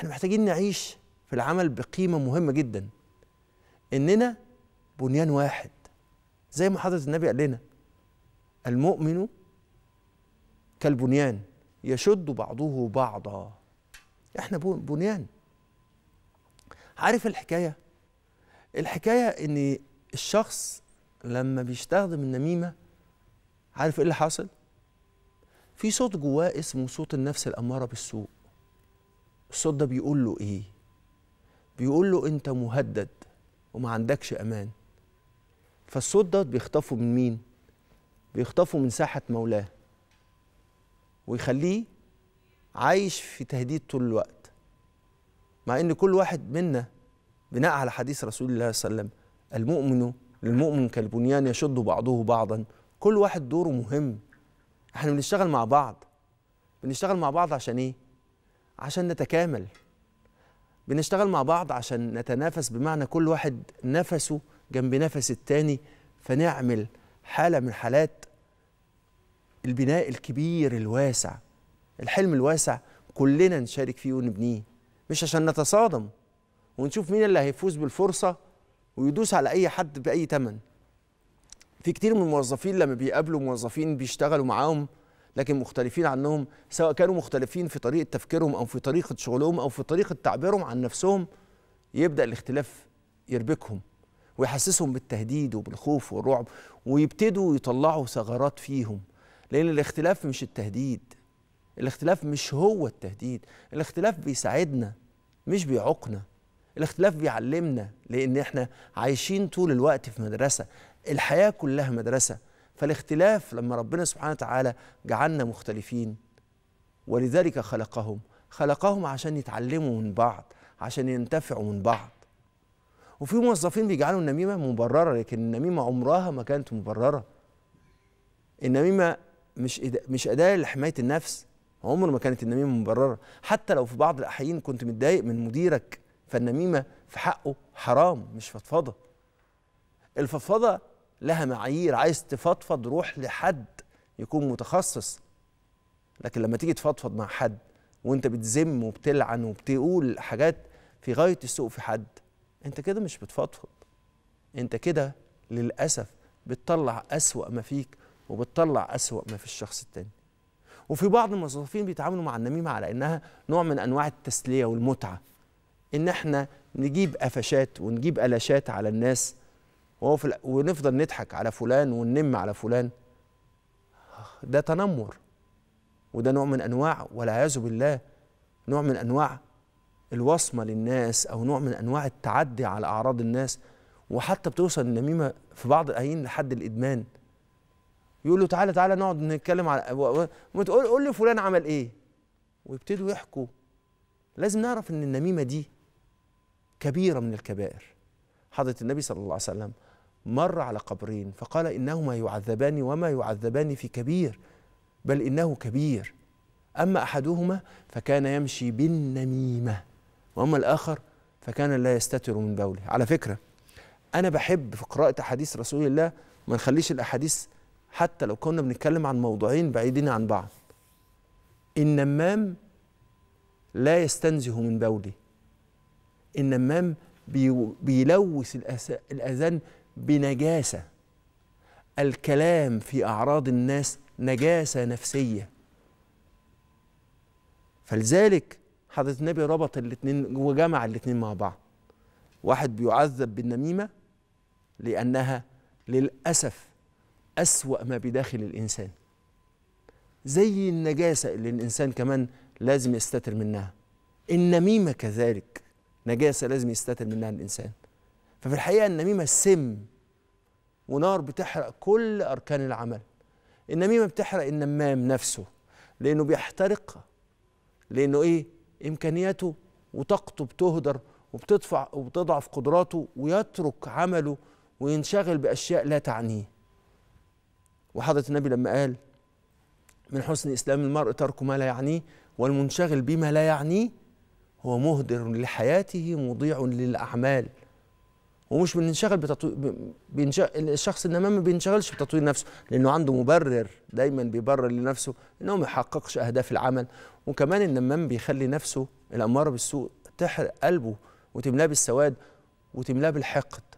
احنا محتاجين نعيش في العمل بقيمه مهمه جدا اننا بنيان واحد زي ما حضره النبي قال لنا المؤمن كالبنيان يشد بعضه بعضا احنا بنيان عارف الحكايه الحكايه ان الشخص لما بيستخدم النميمه عارف ايه اللي حاصل في صوت جواه اسمه صوت النفس الاماره بالسوء الصوت ده بيقول له ايه بيقول له انت مهدد وما عندكش امان فالصوت ده بيخطفه من مين بيخطفه من ساحه مولاه ويخليه عايش في تهديد طول الوقت مع ان كل واحد منا بناء على حديث رسول الله صلى الله عليه وسلم المؤمن للمؤمن كالبنيان يشد بعضه بعضا كل واحد دوره مهم احنا بنشتغل مع بعض بنشتغل مع بعض عشان ايه عشان نتكامل بنشتغل مع بعض عشان نتنافس بمعنى كل واحد نفسه جنب نفس التاني فنعمل حالة من حالات البناء الكبير الواسع الحلم الواسع كلنا نشارك فيه ونبنيه مش عشان نتصادم ونشوف مين اللي هيفوز بالفرصة ويدوس على أي حد بأي تمن في كتير من الموظفين لما بيقابلوا موظفين بيشتغلوا معاهم لكن مختلفين عنهم سواء كانوا مختلفين في طريقه تفكيرهم او في طريقه شغلهم او في طريقه تعبيرهم عن نفسهم يبدا الاختلاف يربكهم ويحسسهم بالتهديد وبالخوف والرعب ويبتدوا يطلعوا ثغرات فيهم لان الاختلاف مش التهديد الاختلاف مش هو التهديد الاختلاف بيساعدنا مش بيعوقنا الاختلاف بيعلمنا لان احنا عايشين طول الوقت في مدرسه الحياه كلها مدرسه فالاختلاف لما ربنا سبحانه وتعالى جعلنا مختلفين ولذلك خلقهم خلقهم عشان يتعلموا من بعض عشان ينتفعوا من بعض وفي موظفين بيجعلوا النميمه مبرره لكن النميمه عمرها ما كانت مبرره النميمه مش مش اداه لحمايه النفس عمر ما كانت النميمه مبرره حتى لو في بعض الاحيان كنت متضايق من مديرك فالنميمه في حقه حرام مش فضفضه الفضفضه لها معايير عايز تفضفض روح لحد يكون متخصص لكن لما تيجي تفضفض مع حد وانت بتذم وبتلعن وبتقول حاجات في غايه السوء في حد انت كده مش بتفضفض انت كده للاسف بتطلع اسوا ما فيك وبتطلع اسوا ما في الشخص التاني وفي بعض الموظفين بيتعاملوا مع النميمه على انها نوع من انواع التسليه والمتعه ان احنا نجيب قفشات ونجيب قلاشات على الناس وهو في ونفضل نضحك على فلان وننم على فلان ده تنمر وده نوع من انواع والعياذ بالله نوع من انواع الوصمه للناس او نوع من انواع التعدي على اعراض الناس وحتى بتوصل النميمه في بعض الاحيان لحد الادمان يقول له تعالى تعالى نقعد نتكلم على وتقول قول لي فلان عمل ايه ويبتدوا يحكوا لازم نعرف ان النميمه دي كبيره من الكبائر حضرة النبي صلى الله عليه وسلم مر على قبرين فقال إنهما يعذبان وما يعذبان في كبير بل إنه كبير أما أحدهما فكان يمشي بالنميمة وأما الآخر فكان لا يستتر من بوله على فكرة أنا بحب في قراءة أحاديث رسول الله ما نخليش الأحاديث حتى لو كنا بنتكلم عن موضوعين بعيدين عن بعض النمام لا يستنزه من بوله النمام بيلوث الأذان بنجاسة الكلام في أعراض الناس نجاسة نفسية فلذلك حضرة النبي ربط الاثنين وجمع الاثنين مع بعض واحد بيعذب بالنميمة لأنها للأسف أسوأ ما بداخل الإنسان زي النجاسة اللي الإنسان كمان لازم يستتر منها النميمة كذلك نجاسه لازم يستتر منها الانسان ففي الحقيقه النميمه سم ونار بتحرق كل اركان العمل النميمه بتحرق النمام نفسه لانه بيحترق لانه ايه امكانياته وطاقته بتهدر وبتدفع وبتضعف قدراته ويترك عمله وينشغل باشياء لا تعنيه وحضره النبي لما قال من حسن اسلام المرء ترك ما لا يعنيه والمنشغل بما لا يعنيه هو مهدر لحياته مضيع للأعمال ومش بننشغل بتطوير بينشغل الشخص النمام ما بينشغلش بتطوير نفسه لانه عنده مبرر دايما بيبرر لنفسه انه ما يحققش اهداف العمل وكمان النمام بيخلي نفسه الاماره بالسوء تحرق قلبه وتملاه بالسواد وتملاه بالحقد